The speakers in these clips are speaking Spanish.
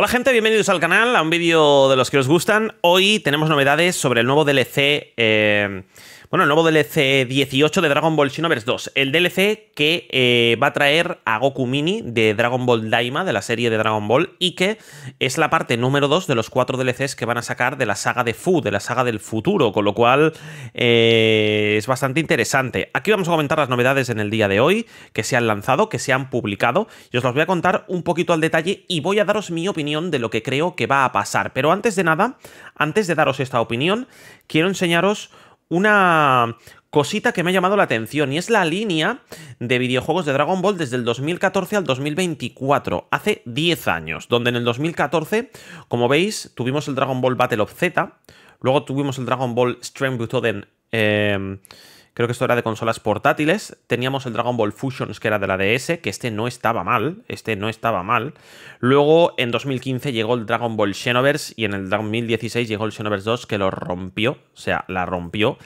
Hola gente, bienvenidos al canal, a un vídeo de los que os gustan. Hoy tenemos novedades sobre el nuevo DLC eh, bueno, el nuevo DLC 18 de Dragon Ball Xenoverse 2. El DLC que eh, va a traer a Goku Mini de Dragon Ball Daima, de la serie de Dragon Ball, y que es la parte número 2 de los cuatro DLCs que van a sacar de la saga de Fu, de la saga del futuro, con lo cual eh, es bastante interesante. Aquí vamos a comentar las novedades en el día de hoy, que se han lanzado, que se han publicado, y os las voy a contar un poquito al detalle y voy a daros mi opinión de lo que creo que va a pasar. Pero antes de nada, antes de daros esta opinión, quiero enseñaros una cosita que me ha llamado la atención y es la línea de videojuegos de Dragon Ball desde el 2014 al 2024, hace 10 años, donde en el 2014, como veis, tuvimos el Dragon Ball Battle of Z, luego tuvimos el Dragon Ball Strength Butoden... Eh, creo que esto era de consolas portátiles. Teníamos el Dragon Ball Fusions, que era de la DS, que este no estaba mal, este no estaba mal. Luego, en 2015 llegó el Dragon Ball Xenoverse y en el 2016 llegó el Xenoverse 2, que lo rompió, o sea, la rompió.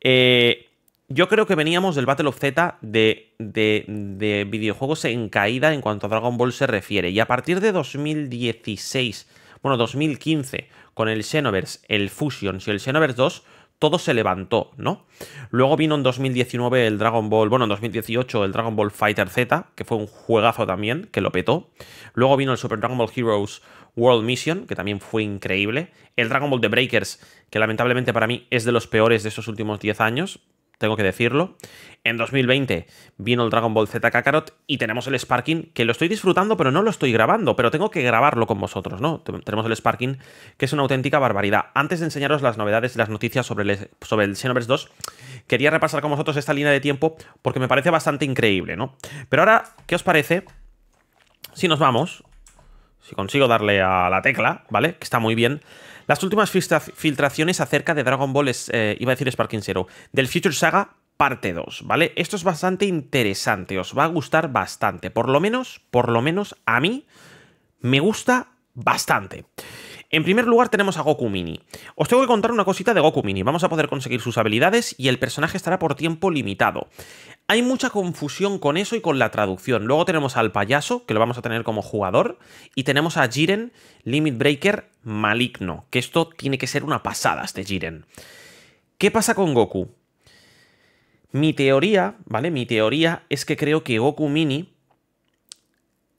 Eh, yo creo que veníamos del Battle of Z de, de, videojuegos en caída en cuanto a Dragon Ball se refiere. Y a partir de 2016, bueno, 2015, con el Xenoverse, el Fusions y el Xenoverse 2, todo se levantó, ¿no? Luego vino en 2019 el Dragon Ball, bueno, en 2018 el Dragon Ball Fighter Z, que fue un juegazo también, que lo petó. Luego vino el Super Dragon Ball Heroes World Mission, que también fue increíble. El Dragon Ball The Breakers, que lamentablemente para mí es de los peores de estos últimos 10 años, tengo que decirlo. En 2020 vino el Dragon Ball Z Kakarot y tenemos el Sparking, que lo estoy disfrutando, pero no lo estoy grabando, pero tengo que grabarlo con vosotros, ¿no? Tenemos el Sparking, que es una auténtica barbaridad. Antes de enseñaros las novedades y las noticias sobre el, sobre el Xenoverse 2, quería repasar con vosotros esta línea de tiempo porque me parece bastante increíble, ¿no? Pero ahora, ¿qué os parece? Si nos vamos si consigo darle a la tecla, ¿vale? Que está muy bien. Las últimas filtraciones acerca de Dragon Ball, es, eh, iba a decir Sparking Zero, del Future Saga parte 2, ¿vale? Esto es bastante interesante, os va a gustar bastante. Por lo menos, por lo menos a mí me gusta bastante. En primer lugar tenemos a Goku Mini. Os tengo que contar una cosita de Goku Mini. Vamos a poder conseguir sus habilidades y el personaje estará por tiempo limitado. Hay mucha confusión con eso y con la traducción. Luego tenemos al payaso, que lo vamos a tener como jugador, y tenemos a Jiren, Limit Breaker, maligno, que esto tiene que ser una pasada, este Jiren. ¿Qué pasa con Goku? Mi teoría, ¿vale? Mi teoría es que creo que Goku Mini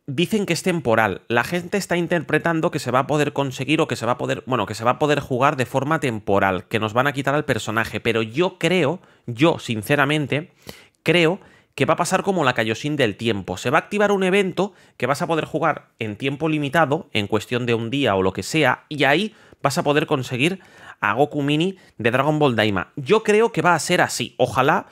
dicen que es temporal. La gente está interpretando que se va a poder conseguir o que se va a poder, bueno, que se va a poder jugar de forma temporal, que nos van a quitar al personaje, pero yo creo, yo sinceramente creo que va a pasar como la Sin del tiempo. Se va a activar un evento que vas a poder jugar en tiempo limitado, en cuestión de un día o lo que sea, y ahí vas a poder conseguir a Goku Mini de Dragon Ball Daima. Yo creo que va a ser así. Ojalá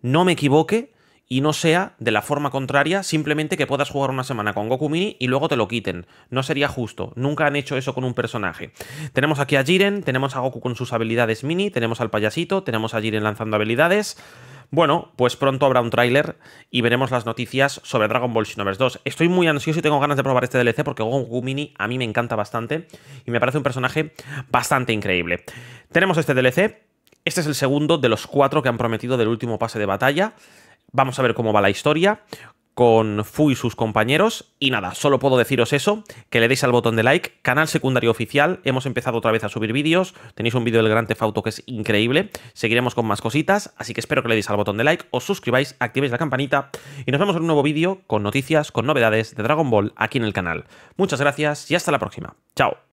no me equivoque y no sea de la forma contraria, simplemente que puedas jugar una semana con Goku Mini y luego te lo quiten. No sería justo, nunca han hecho eso con un personaje. Tenemos aquí a Jiren, tenemos a Goku con sus habilidades mini, tenemos al payasito, tenemos a Jiren lanzando habilidades. Bueno, pues pronto habrá un tráiler y veremos las noticias sobre Dragon Ball Xenoverse 2. Estoy muy ansioso y tengo ganas de probar este DLC porque Goku Mini a mí me encanta bastante y me parece un personaje bastante increíble. Tenemos este DLC, este es el segundo de los cuatro que han prometido del último pase de batalla. Vamos a ver cómo va la historia con Fu y sus compañeros. Y nada, solo puedo deciros eso, que le deis al botón de like, canal secundario oficial, hemos empezado otra vez a subir vídeos, tenéis un vídeo del Gran Tefauto que es increíble, seguiremos con más cositas, así que espero que le deis al botón de like, os suscribáis, activéis la campanita y nos vemos en un nuevo vídeo con noticias, con novedades de Dragon Ball aquí en el canal. Muchas gracias y hasta la próxima. Chao.